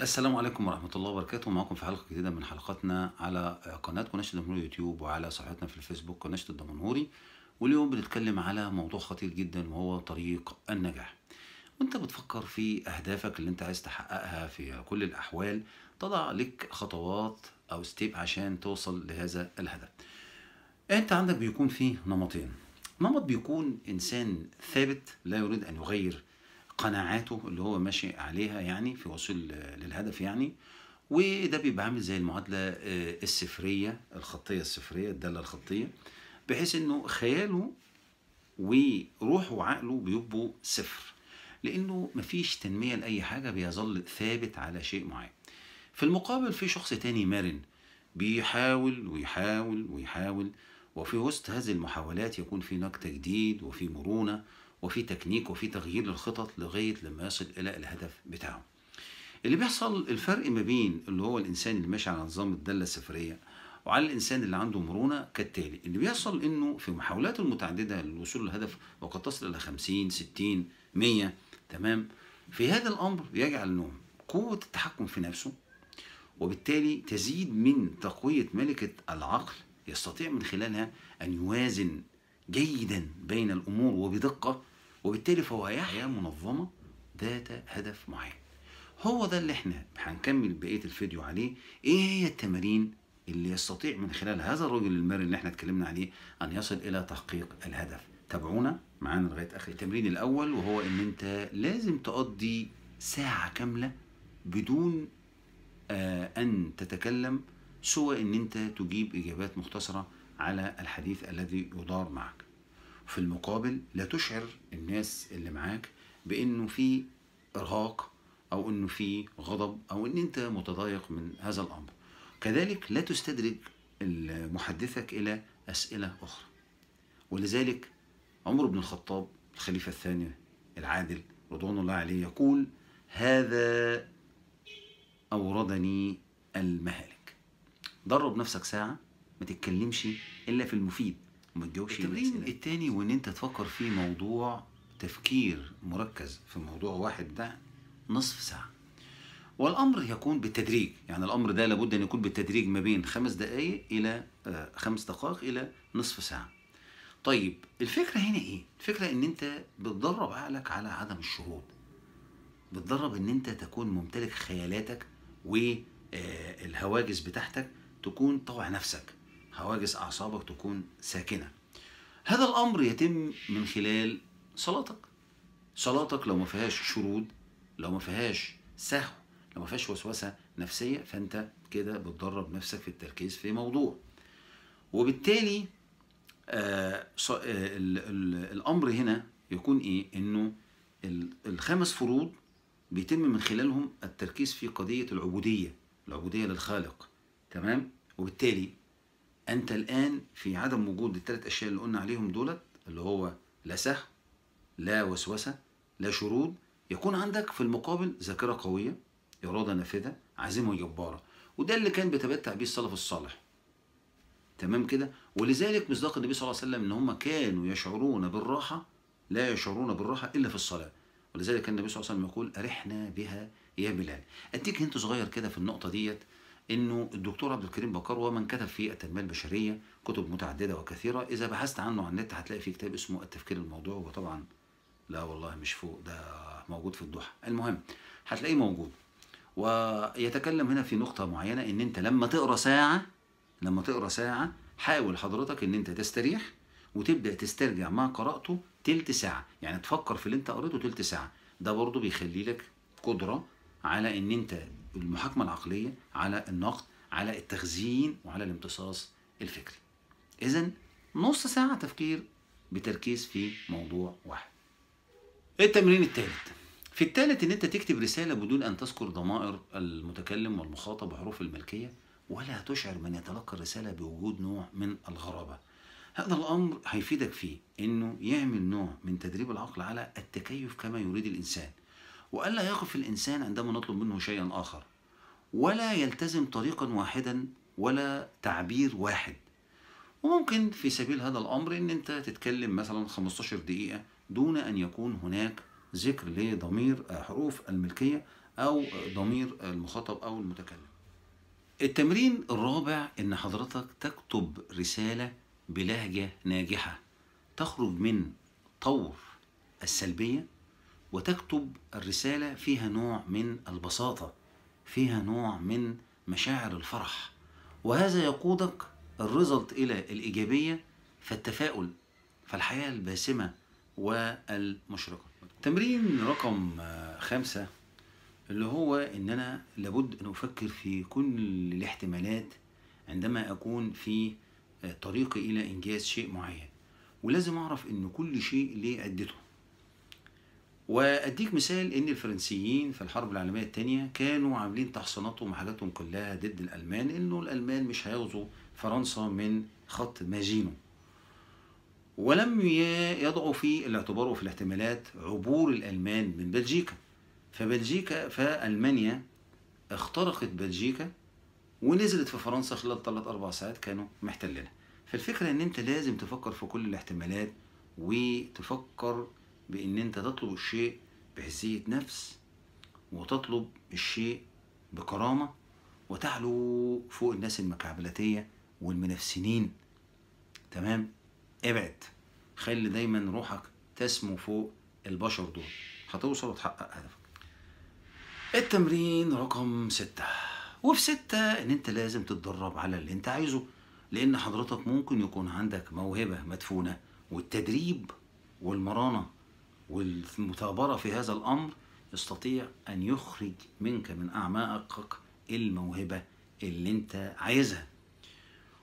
السلام عليكم ورحمة الله وبركاته معكم في حلقة جديدة من حلقاتنا على قناة كنشط الدمنهوري يوتيوب وعلى صفحتنا في الفيسبوك كنشط الدمنهوري واليوم بنتكلم على موضوع خطير جدا وهو طريق النجاح وانت بتفكر في أهدافك اللي انت عايز تحققها في كل الأحوال تضع لك خطوات أو ستيب عشان توصل لهذا الهدف انت عندك بيكون فيه نمطين نمط بيكون إنسان ثابت لا يريد أن يغير قناعاته اللي هو ماشي عليها يعني في وصول للهدف يعني وده بيبقى عامل زي المعادله آه، الصفريه الخطيه الصفريه الداله الخطيه بحيث انه خياله وروحه وعقله بيبقوا صفر لانه مفيش تنميه لاي حاجه بيظل ثابت على شيء معين في المقابل في شخص تاني مرن بيحاول ويحاول ويحاول وفي وسط هذه المحاولات يكون في نكته تجديد وفي مرونه وفي تكنيك وفي تغيير للخطط لغايه لما يصل الى الهدف بتاعه. اللي بيحصل الفرق ما بين اللي هو الانسان اللي ماشي على نظام الداله السفريه وعلى الانسان اللي عنده مرونه كالتالي اللي بيحصل انه في محاولاته المتعدده للوصول للهدف وقد تصل الى 50 60 100 تمام في هذا الامر يجعل انه قوه التحكم في نفسه وبالتالي تزيد من تقويه ملكه العقل يستطيع من خلالها ان يوازن جيدا بين الامور وبدقه وبالتالي فهو هيحيا منظمه ذات هدف معين هو ده اللي احنا هنكمل بقيه الفيديو عليه ايه هي التمارين اللي يستطيع من خلال هذا الرجل المرن اللي احنا اتكلمنا عليه ان يصل الى تحقيق الهدف تابعونا معانا لغايه اخر التمرين الاول وهو ان انت لازم تقضي ساعه كامله بدون آه ان تتكلم سوى ان انت تجيب اجابات مختصره على الحديث الذي يدار معك في المقابل لا تشعر الناس اللي معاك بانه في ارهاق او انه في غضب او ان انت متضايق من هذا الامر كذلك لا تستدرج محدثك الى اسئله اخرى ولذلك عمر بن الخطاب الخليفه الثاني العادل رضوان الله عليه يقول هذا اوردني المهالك درب نفسك ساعه ما تتكلمش الا في المفيد ما تجاوبش التمرين التاني وان انت تفكر في موضوع تفكير مركز في موضوع واحد ده نصف ساعه والامر يكون بالتدريج يعني الامر ده لابد ان يكون بالتدريج ما بين خمس دقائق الى آه، خمس دقائق الى نصف ساعه طيب الفكره هنا ايه الفكره ان انت بتدرب عقلك على عدم الشهود بتدرب ان انت تكون ممتلك خيالاتك والهواجس آه، بتاعتك تكون طوع نفسك هواجس أعصابك تكون ساكنة هذا الأمر يتم من خلال صلاتك صلاتك لو ما فيهاش شرود لو ما فيهاش سهو لو ما فيهاش وسوسة نفسية فأنت كده بتدرب نفسك في التركيز في موضوع وبالتالي آه, آه، الأمر هنا يكون إيه إنه الخمس فروض بيتم من خلالهم التركيز في قضية العبودية العبودية للخالق تمام وبالتالي انت الان في عدم وجود الثلاث اشياء اللي قلنا عليهم دولت اللي هو لا سهو لا وسوسه لا شرود يكون عندك في المقابل ذاكره قويه اراده نافذه عزيمه جباره وده اللي كان بيتمتع بيه السلف الصالح تمام كده ولذلك مصداق النبي صلى الله عليه وسلم ان هم كانوا يشعرون بالراحه لا يشعرون بالراحه الا في الصلاه ولذلك النبي صلى الله عليه وسلم يقول ارحنا بها يا بلال اديك انت صغير كده في النقطه ديت انه الدكتور عبد الكريم بكر ومن كتب في التنميه البشريه كتب متعدده وكثيره اذا بحثت عنه على عن النت هتلاقي في كتاب اسمه التفكير الموضوعي وطبعا لا والله مش فوق ده موجود في الضحى المهم هتلاقيه موجود ويتكلم هنا في نقطة معينة إن أنت لما تقرأ ساعة لما تقرأ ساعة حاول حضرتك إن أنت تستريح وتبدأ تسترجع ما قرأته تلت ساعة يعني تفكر في اللي أنت قريته تلت ساعة ده برضه بيخلي لك قدرة على إن أنت المحاكمه العقليه على النقد على التخزين وعلى الامتصاص الفكري. اذا نص ساعه تفكير بتركيز في موضوع واحد. إيه التمرين الثالث في الثالث ان انت تكتب رساله بدون ان تذكر ضمائر المتكلم والمخاطب وحروف الملكيه ولا تشعر من يتلقى الرساله بوجود نوع من الغرابه. هذا الامر هيفيدك فيه انه يعمل نوع من تدريب العقل على التكيف كما يريد الانسان وألا يقف الإنسان عندما نطلب منه شيئا آخر ولا يلتزم طريقا واحدا ولا تعبير واحد وممكن في سبيل هذا الأمر أن أنت تتكلم مثلا 15 دقيقة دون أن يكون هناك ذكر لضمير حروف الملكية أو ضمير المخاطب أو المتكلم التمرين الرابع أن حضرتك تكتب رسالة بلهجة ناجحة تخرج من طور السلبية وتكتب الرسالة فيها نوع من البساطة فيها نوع من مشاعر الفرح وهذا يقودك الرزلت إلى الإيجابية فالتفاؤل فالحياة الباسمة والمشرقة تمرين رقم خمسة اللي هو إن أنا لابد أن أفكر في كل الاحتمالات عندما أكون في طريقي إلى إنجاز شيء معين ولازم أعرف إن كل شيء ليه عدته واديك مثال ان الفرنسيين في الحرب العالميه الثانيه كانوا عاملين تحصيناتهم وحاجاتهم كلها ضد الالمان انه الالمان مش هيغزوا فرنسا من خط ماجينو ولم يضعوا في الاعتبار وفي الاحتمالات عبور الالمان من بلجيكا فبلجيكا فالمانيا اخترقت بلجيكا ونزلت في فرنسا خلال 3 4 ساعات كانوا محتلينها فالفكره ان انت لازم تفكر في كل الاحتمالات وتفكر بان انت تطلب الشيء بحسيه نفس وتطلب الشيء بكرامه وتعلو فوق الناس المكعبلاتيه والمنافسين تمام ابعد خلي دايما روحك تسمو فوق البشر دول هتوصل وتحقق هدفك التمرين رقم ستة وفي ستة ان انت لازم تتدرب على اللي انت عايزه لان حضرتك ممكن يكون عندك موهبة مدفونة والتدريب والمرانة والمثابرة في هذا الأمر يستطيع أن يخرج منك من أعماقك الموهبة اللي أنت عايزها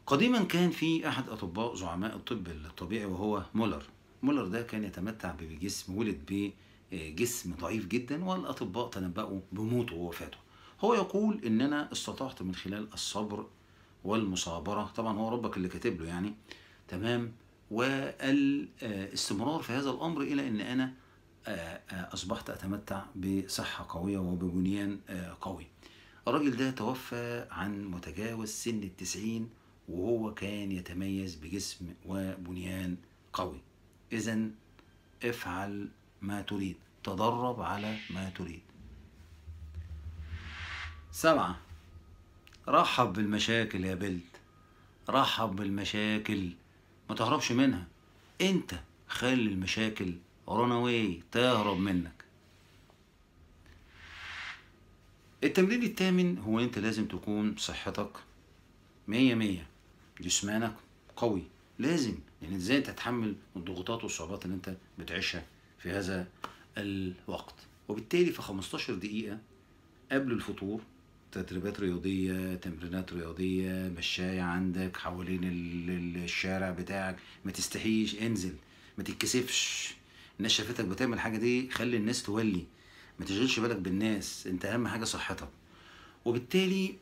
قديما كان في أحد أطباء زعماء الطب الطبيعي وهو مولر مولر ده كان يتمتع بجسم ولد بجسم ضعيف جدا والأطباء تنبأوا بموته ووفاته هو يقول إن أنا استطعت من خلال الصبر والمصابرة طبعا هو ربك اللي كاتب له يعني تمام والاستمرار في هذا الأمر إلى أن أنا آه، آه، أصبحت أتمتع بصحة قوية وببنيان آه، قوي الراجل ده توفى عن متجاوز سن التسعين وهو كان يتميز بجسم وبنيان قوي إذا افعل ما تريد تدرب على ما تريد سبعة رحب بالمشاكل يا بلد رحب بالمشاكل ما تهربش منها انت خلي المشاكل رون اواي تهرب منك التمرين الثامن هو انت لازم تكون صحتك مية مية جسمانك قوي لازم يعني ازاي تتحمل الضغوطات والصعوبات اللي انت بتعيشها في هذا الوقت وبالتالي في 15 دقيقة قبل الفطور تدريبات رياضية تمرينات رياضية مشاية عندك حوالين الشارع بتاعك ما تستحيش انزل ما تتكسفش الناس شافتك بتعمل حاجة دي خلي الناس تولي ما تشغلش بالك بالناس انت اهم حاجة صحتك وبالتالي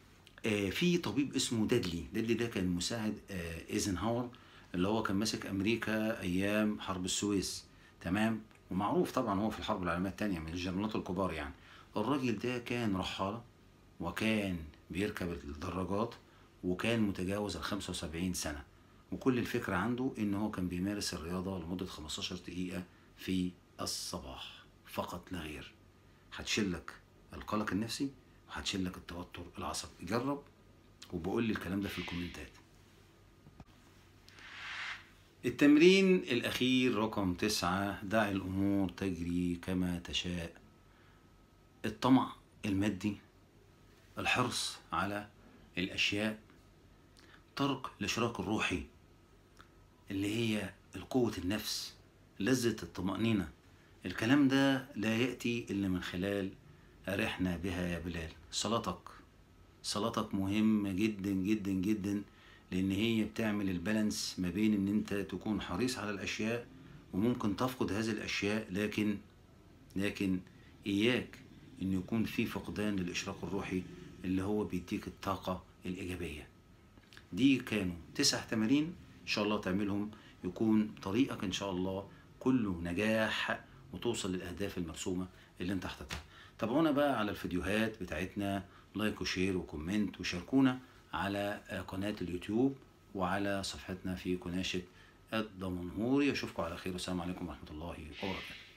آه، في طبيب اسمه دادلي دادلي ده كان مساعد آه، ايزنهاور اللي هو كان ماسك امريكا ايام حرب السويس تمام ومعروف طبعا هو في الحرب العالميه الثانيه من الجنرالات الكبار يعني الراجل ده كان رحاله وكان بيركب الدراجات وكان متجاوز ال 75 سنة وكل الفكرة عنده إن هو كان بيمارس الرياضة لمدة 15 دقيقة في الصباح فقط لا غير هتشيل لك القلق النفسي وهتشيل لك التوتر العصبي جرب وبقول لي الكلام ده في الكومنتات التمرين الأخير رقم تسعة دع الأمور تجري كما تشاء الطمع المادي الحرص على الأشياء ترك الإشراك الروحي اللي هي قوة النفس لذة الطمأنينة الكلام ده لا يأتي إلا من خلال أرحنا بها يا بلال صلاتك صلاتك مهمة جدا جدا جدا لأن هي بتعمل البالانس ما بين إن أنت تكون حريص على الأشياء وممكن تفقد هذه الأشياء لكن لكن إياك إن يكون في فقدان للإشراق الروحي اللي هو بيديك الطاقة الإيجابية دي كانوا تسع تمارين إن شاء الله تعملهم يكون طريقك إن شاء الله كله نجاح وتوصل للأهداف المرسومة اللي أنت حاططها تابعونا بقى على الفيديوهات بتاعتنا لايك وشير وكومنت وشاركونا على قناة اليوتيوب وعلى صفحتنا في كناشة الدمنهوري أشوفكم على خير والسلام عليكم ورحمة الله وبركاته